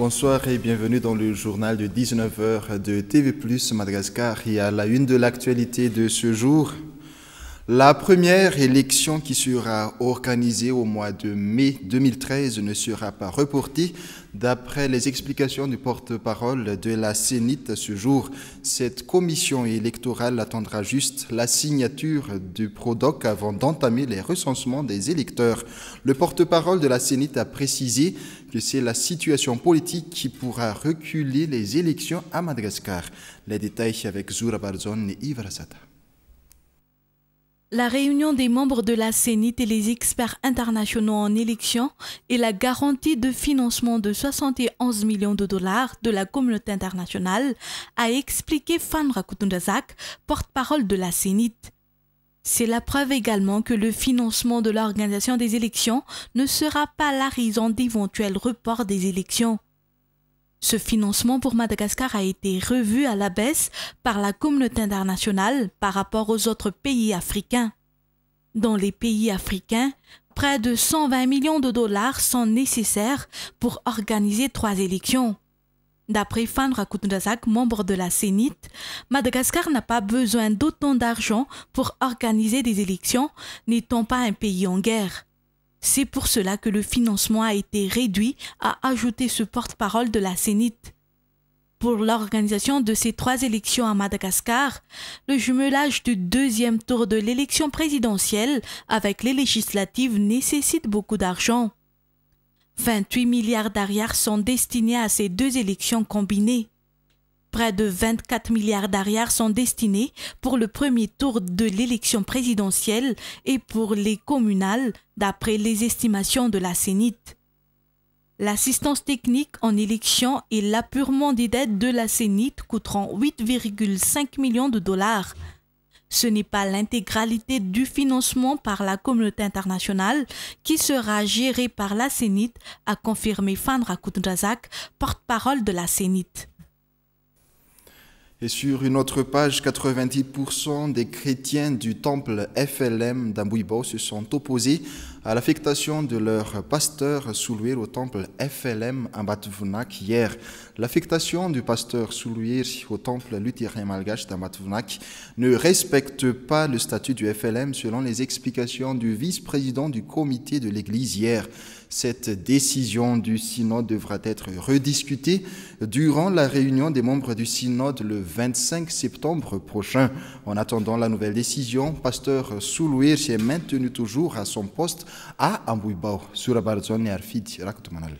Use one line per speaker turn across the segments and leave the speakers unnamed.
Bonsoir et bienvenue dans le journal de 19h de TV Madagascar et à la une de l'actualité de ce jour. La première élection qui sera organisée au mois de mai 2013 ne sera pas reportée. D'après les explications du porte-parole de la CENIT ce jour, cette commission électorale attendra juste la signature du PRODOC avant d'entamer les recensements des électeurs. Le porte-parole de la CENIT a précisé que c'est la situation politique qui pourra reculer les élections à Madagascar. Les détails avec Zoura Barzon et Yves
la réunion des membres de la CENIT et les experts internationaux en élection et la garantie de financement de 71 millions de dollars de la communauté internationale a expliqué Fan Rakutundazak, porte-parole de la CENIT. C'est la preuve également que le financement de l'organisation des élections ne sera pas la raison d'éventuels reports des élections. Ce financement pour Madagascar a été revu à la baisse par la communauté internationale par rapport aux autres pays africains. Dans les pays africains, près de 120 millions de dollars sont nécessaires pour organiser trois élections. D'après Fan Rakutundazak, membre de la CENIT, Madagascar n'a pas besoin d'autant d'argent pour organiser des élections, n'étant pas un pays en guerre. C'est pour cela que le financement a été réduit, a ajouté ce porte-parole de la CENIT. Pour l'organisation de ces trois élections à Madagascar, le jumelage du deuxième tour de l'élection présidentielle avec les législatives nécessite beaucoup d'argent. 28 milliards d'arrières sont destinés à ces deux élections combinées près de 24 milliards d'arrières sont destinés pour le premier tour de l'élection présidentielle et pour les communales, d'après les estimations de la CENIT. L'assistance technique en élection et l'appurement des dettes de la CENIT coûteront 8,5 millions de dollars. Ce n'est pas l'intégralité du financement par la communauté internationale qui sera gérée par la CENIT, a confirmé Fandra Koundrazak, porte-parole de la CENIT.
Et sur une autre page, 90% des chrétiens du temple FLM d'Ambuibo se sont opposés à l'affectation de leur pasteur Soulouir au temple FLM à Batvunak hier. L'affectation du pasteur Soulouir au temple luthérien malgache d'Ambatvunak ne respecte pas le statut du FLM selon les explications du vice-président du comité de l'église hier. Cette décision du synode devra être rediscutée durant la réunion des membres du synode le 25 septembre prochain. En attendant la nouvelle décision, pasteur Soulouir s'est maintenu toujours à son poste à Ambouibao, sur la et Arfid Rakutmanal.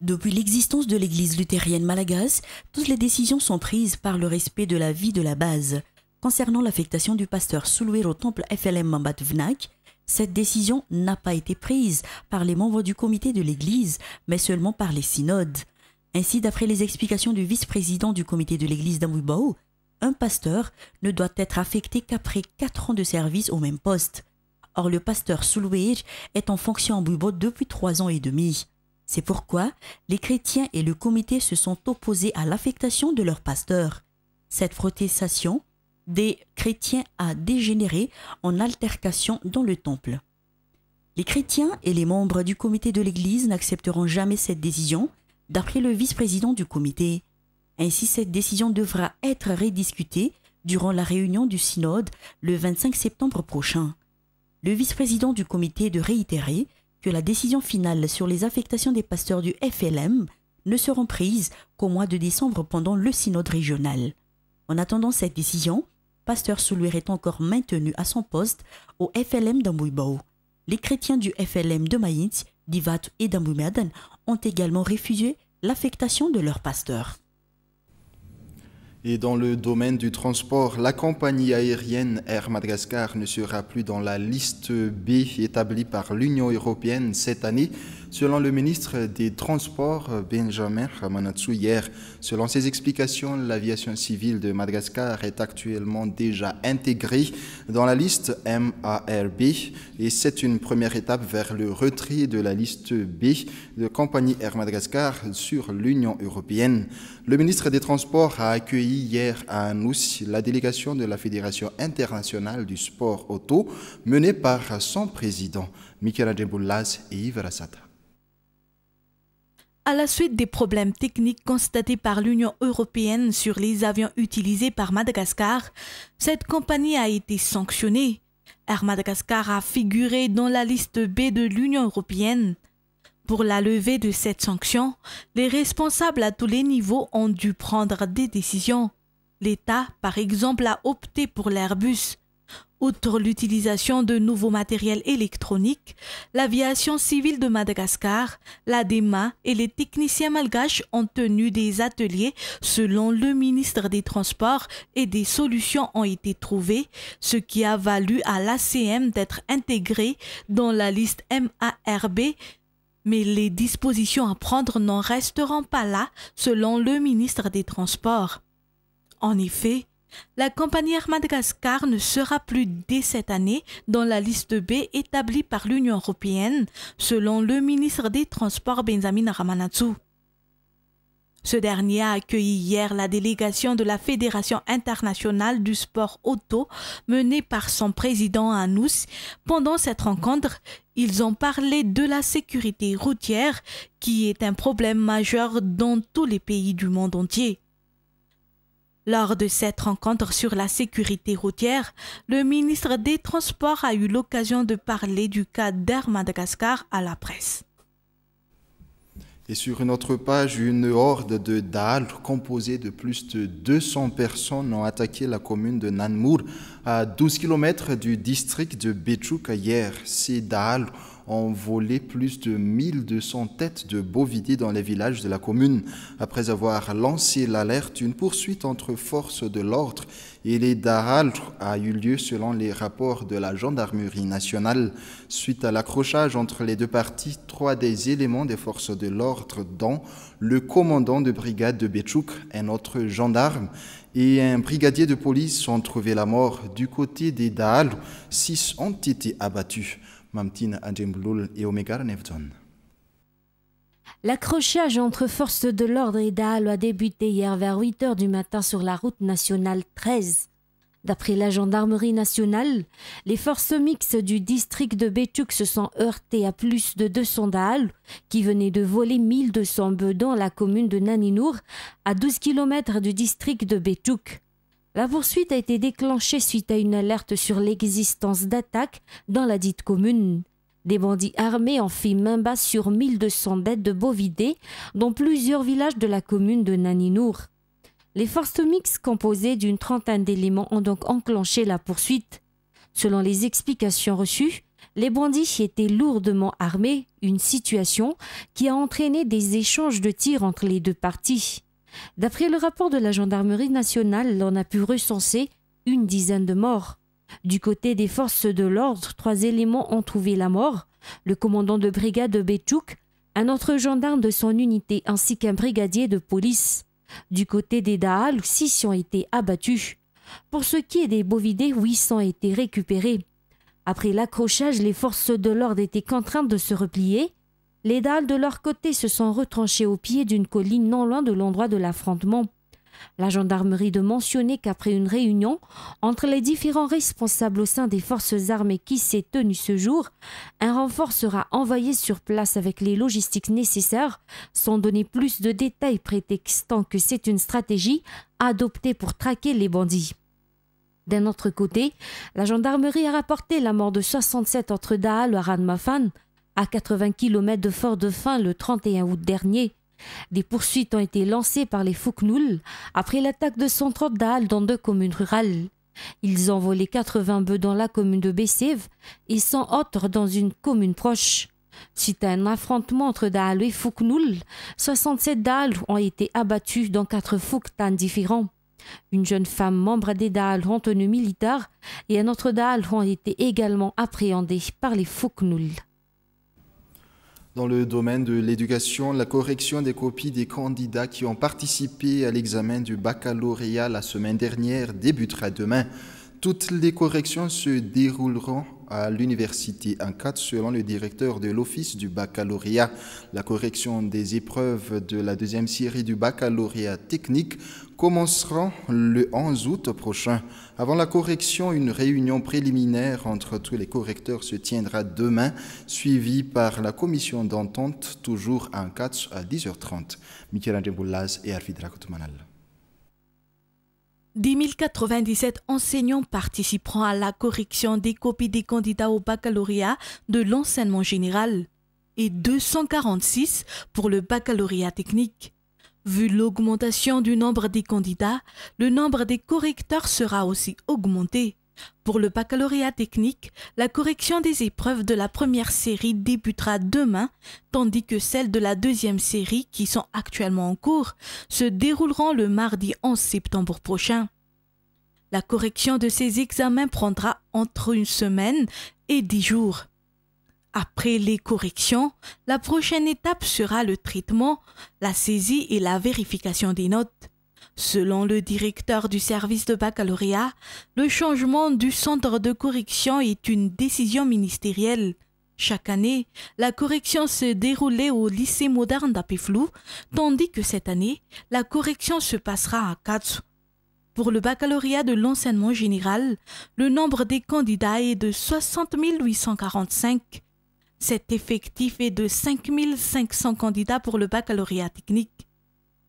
Depuis l'existence de l'église luthérienne malagasse, toutes les décisions sont prises par le respect de la vie de la base. Concernant l'affectation du pasteur Soulouir au temple FLM Mambat cette décision n'a pas été prise par les membres du comité de l'Église, mais seulement par les synodes. Ainsi, d'après les explications du vice-président du comité de l'Église d'Amboubaou, un pasteur ne doit être affecté qu'après 4 ans de service au même poste. Or, le pasteur Sulweij est en fonction à Bouibo depuis 3 ans et demi. C'est pourquoi les chrétiens et le comité se sont opposés à l'affectation de leur pasteur. Cette protestation des chrétiens a dégénéré en altercation dans le temple. Les chrétiens et les membres du comité de l'Église n'accepteront jamais cette décision, d'après le vice-président du comité. Ainsi, cette décision devra être rediscutée durant la réunion du synode le 25 septembre prochain. Le vice-président du comité de réitérer que la décision finale sur les affectations des pasteurs du FLM ne seront prises qu'au mois de décembre pendant le synode régional. En attendant cette décision, pasteur Soulouir est encore maintenu à son poste au FLM d'Ambouibao. Les chrétiens du FLM de Mayintz, d'Ivat et d'Ambouimaden ont également refusé l'affectation de leur pasteur.
Et dans le domaine du transport, la compagnie aérienne Air Madagascar ne sera plus dans la liste B établie par l'Union européenne cette année. Selon le ministre des Transports, Benjamin Ramanatsu, hier, selon ses explications, l'aviation civile de Madagascar est actuellement déjà intégrée dans la liste MARB et c'est une première étape vers le retrait de la liste B de compagnie Air Madagascar sur l'Union européenne. Le ministre des Transports a accueilli hier à nous la délégation de la Fédération internationale du sport auto menée par son président, Michael Adjeboulaz et Yves Rassata.
À la suite des problèmes techniques constatés par l'Union européenne sur les avions utilisés par Madagascar, cette compagnie a été sanctionnée. Air Madagascar a figuré dans la liste B de l'Union européenne. Pour la levée de cette sanction, les responsables à tous les niveaux ont dû prendre des décisions. L'État, par exemple, a opté pour l'Airbus. Outre l'utilisation de nouveaux matériels électroniques, l'aviation civile de Madagascar, l'ADEMA et les techniciens malgaches ont tenu des ateliers selon le ministre des Transports et des solutions ont été trouvées, ce qui a valu à l'ACM d'être intégrée dans la liste MARB mais les dispositions à prendre n'en resteront pas là, selon le ministre des Transports. En effet, la compagnie Air Madagascar ne sera plus dès cette année dans la liste B établie par l'Union européenne, selon le ministre des Transports Benjamin Ramanatsu. Ce dernier a accueilli hier la délégation de la Fédération internationale du sport auto menée par son président Anous. Pendant cette rencontre, ils ont parlé de la sécurité routière qui est un problème majeur dans tous les pays du monde entier. Lors de cette rencontre sur la sécurité routière, le ministre des Transports a eu l'occasion de parler du cas d'Air Madagascar à la presse.
Et sur une autre page, une horde de DAL composée de plus de 200 personnes ont attaqué la commune de Nanmour, à 12 km du district de Bechouk hier. Ces dalles ont volé plus de 1200 têtes de bovidés dans les villages de la commune. Après avoir lancé l'alerte, une poursuite entre forces de l'ordre et les Da'al a eu lieu selon les rapports de la gendarmerie nationale. Suite à l'accrochage entre les deux parties, trois des éléments des forces de l'ordre, dont le commandant de brigade de Betchouk, un autre gendarme, et un brigadier de police ont trouvé la mort du côté des Daal. Six ont été abattus.
L'accrochage entre forces de l'ordre et Daal a débuté hier vers 8 h du matin sur la route nationale 13. D'après la gendarmerie nationale, les forces mixtes du district de betuk se sont heurtées à plus de 200 Daal qui venaient de voler 1200 bœufs dans la commune de Naninour, à 12 km du district de Betouk. La poursuite a été déclenchée suite à une alerte sur l'existence d'attaques dans la dite commune. Des bandits armés ont fait main basse sur 1200 dettes de bovidés, dans plusieurs villages de la commune de Naninour. Les forces mixtes composées d'une trentaine d'éléments ont donc enclenché la poursuite. Selon les explications reçues, les bandits étaient lourdement armés, une situation qui a entraîné des échanges de tirs entre les deux parties. D'après le rapport de la gendarmerie nationale, l'on a pu recenser une dizaine de morts. Du côté des forces de l'ordre, trois éléments ont trouvé la mort. Le commandant de brigade de Béchouk, un autre gendarme de son unité ainsi qu'un brigadier de police. Du côté des Dahal, six ont été abattus. Pour ce qui est des bovidés, huit ont été récupérés. Après l'accrochage, les forces de l'ordre étaient contraintes de se replier les dalles de leur côté se sont retranchées au pied d'une colline non loin de l'endroit de l'affrontement. La gendarmerie de mentionner qu'après une réunion entre les différents responsables au sein des forces armées qui s'est tenue ce jour, un renfort sera envoyé sur place avec les logistiques nécessaires, sans donner plus de détails prétextant que c'est une stratégie adoptée pour traquer les bandits. D'un autre côté, la gendarmerie a rapporté la mort de 67 entre Daal et Mafan, à 80 km de Fort-de-Fin le 31 août dernier. Des poursuites ont été lancées par les Fouknoul après l'attaque de 130 Daal dans deux communes rurales. Ils ont volé 80 bœufs dans la commune de Bessève et 100 autres dans une commune proche. Suite à un affrontement entre Daal et Fouknoul, 67 Daal ont été abattus dans quatre Fouktan différents. Une jeune femme membre des Daal ont tenu militaire et un autre Daal ont été également appréhendés par les Fouknoul
dans le domaine de l'éducation, la correction des copies des candidats qui ont participé à l'examen du baccalauréat la semaine dernière débutera demain. Toutes les corrections se dérouleront à l'université en 4 selon le directeur de l'Office du baccalauréat. La correction des épreuves de la deuxième série du baccalauréat technique commencera le 11 août prochain. Avant la correction, une réunion préliminaire entre tous les correcteurs se tiendra demain, suivie par la commission d'entente, toujours en 4 à 10h30. Michel André et Arvid
097 enseignants participeront à la correction des copies des candidats au baccalauréat de l'enseignement général et 246 pour le baccalauréat technique. Vu l'augmentation du nombre des candidats, le nombre des correcteurs sera aussi augmenté. Pour le baccalauréat technique, la correction des épreuves de la première série débutera demain, tandis que celles de la deuxième série, qui sont actuellement en cours, se dérouleront le mardi 11 septembre prochain. La correction de ces examens prendra entre une semaine et dix jours. Après les corrections, la prochaine étape sera le traitement, la saisie et la vérification des notes. Selon le directeur du service de baccalauréat, le changement du centre de correction est une décision ministérielle. Chaque année, la correction se déroulait au lycée moderne d'Apéflou, tandis que cette année, la correction se passera à Katsu. Pour le baccalauréat de l'enseignement général, le nombre des candidats est de 60 845. Cet effectif est de 5 500 candidats pour le baccalauréat technique.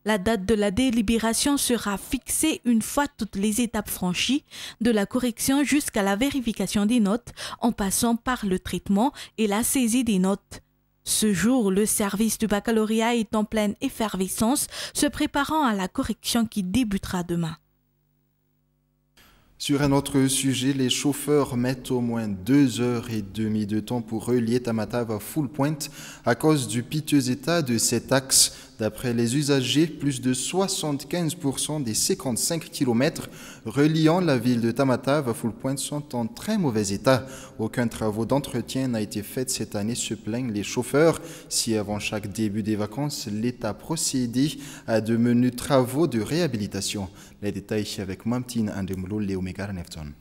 La date de la délibération sera fixée une fois toutes les étapes franchies, de la correction jusqu'à la vérification des notes, en passant par le traitement et la saisie des notes. Ce jour, le service du baccalauréat est en pleine effervescence, se préparant à la correction qui débutera demain.
Sur un autre sujet, les chauffeurs mettent au moins deux heures et demie de temps pour relier Tamatave à Full Point à cause du piteux état de cet axe D'après les usagers, plus de 75% des 55 km reliant la ville de Tamatave à Point sont en très mauvais état. Aucun travaux d'entretien n'a été fait cette année, se plaignent les chauffeurs. Si avant chaque début des vacances, l'État procédait à de menus travaux de réhabilitation. Les détails avec Mamtine Andemlou, Léo Megar Nefton.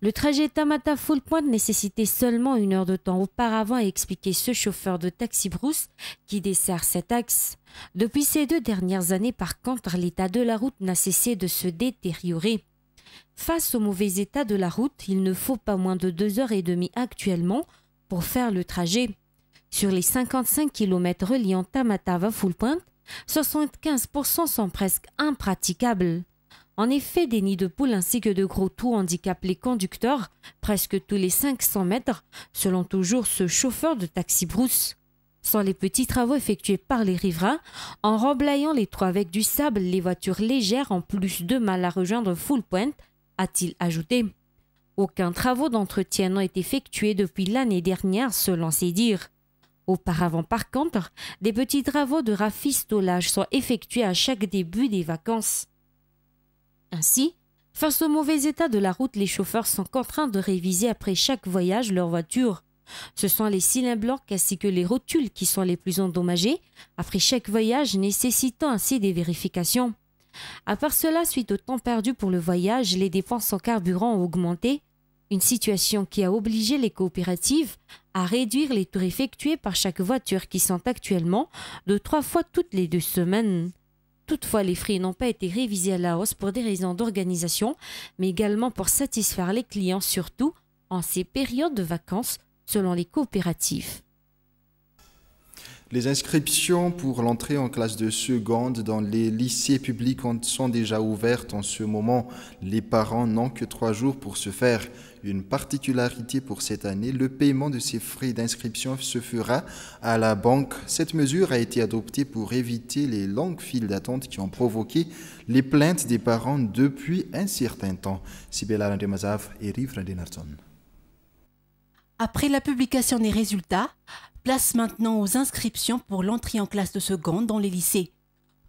Le trajet Tamata-Full Point nécessitait seulement une heure de temps auparavant, expliquait ce chauffeur de taxi brousse qui dessert cet axe. Depuis ces deux dernières années, par contre, l'état de la route n'a cessé de se détériorer. Face au mauvais état de la route, il ne faut pas moins de deux heures et demie actuellement pour faire le trajet. Sur les 55 km reliant Tamatava Full Point, 75% sont presque impraticables. En effet, des nids de poules ainsi que de gros trous handicapent les conducteurs presque tous les 500 mètres, selon toujours ce chauffeur de taxi brousse. Sans les petits travaux effectués par les riverains, en remblayant les trous avec du sable, les voitures légères ont plus de mal à rejoindre Full Point, a-t-il ajouté. Aucun travaux d'entretien n'ont été effectués depuis l'année dernière, selon ses dires. Auparavant, par contre, des petits travaux de rafistolage sont effectués à chaque début des vacances. Ainsi, face au mauvais état de la route, les chauffeurs sont contraints de réviser après chaque voyage leur voiture. Ce sont les cylindres blancs ainsi que les rotules qui sont les plus endommagés après chaque voyage nécessitant ainsi des vérifications. À part cela, suite au temps perdu pour le voyage, les dépenses en carburant ont augmenté, une situation qui a obligé les coopératives à réduire les tours effectués par chaque voiture qui sont actuellement de trois fois toutes les deux semaines. Toutefois, les frais n'ont pas été révisés à la hausse pour des raisons d'organisation, mais également pour satisfaire les clients, surtout en ces périodes de vacances, selon les coopératives.
Les inscriptions pour l'entrée en classe de seconde dans les lycées publics sont déjà ouvertes en ce moment. Les parents n'ont que trois jours pour se faire. Une particularité pour cette année, le paiement de ces frais d'inscription se fera à la banque. Cette mesure a été adoptée pour éviter les longues files d'attente qui ont provoqué les plaintes des parents depuis un certain temps. Sibela Randemazav et Riv
Après la publication des résultats, Place maintenant aux inscriptions pour l'entrée en classe de seconde dans les lycées.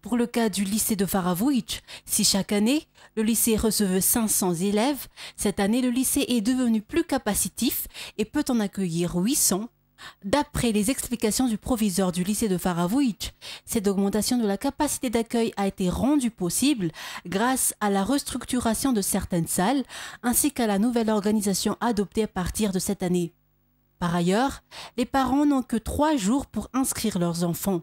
Pour le cas du lycée de Faravouich, si chaque année, le lycée recevait 500 élèves, cette année le lycée est devenu plus capacitif et peut en accueillir 800. D'après les explications du proviseur du lycée de Faravouich, cette augmentation de la capacité d'accueil a été rendue possible grâce à la restructuration de certaines salles ainsi qu'à la nouvelle organisation adoptée à partir de cette année. Par ailleurs, les parents n'ont que trois jours pour inscrire leurs enfants.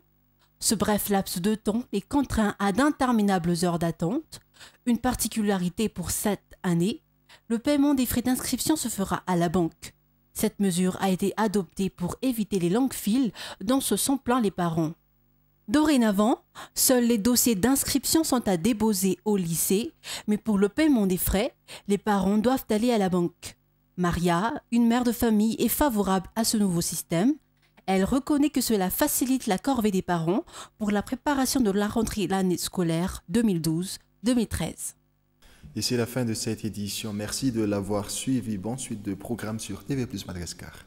Ce bref laps de temps les contraint à d'interminables heures d'attente. Une particularité pour cette année, le paiement des frais d'inscription se fera à la banque. Cette mesure a été adoptée pour éviter les longues files dont se sont plaints les parents. Dorénavant, seuls les dossiers d'inscription sont à déposer au lycée, mais pour le paiement des frais, les parents doivent aller à la banque. Maria, une mère de famille, est favorable à ce nouveau système. Elle reconnaît que cela facilite la corvée des parents pour la préparation de la rentrée l'année scolaire 2012-2013.
Et c'est la fin de cette édition. Merci de l'avoir suivi. Bonne suite de programme sur TV Plus Madagascar.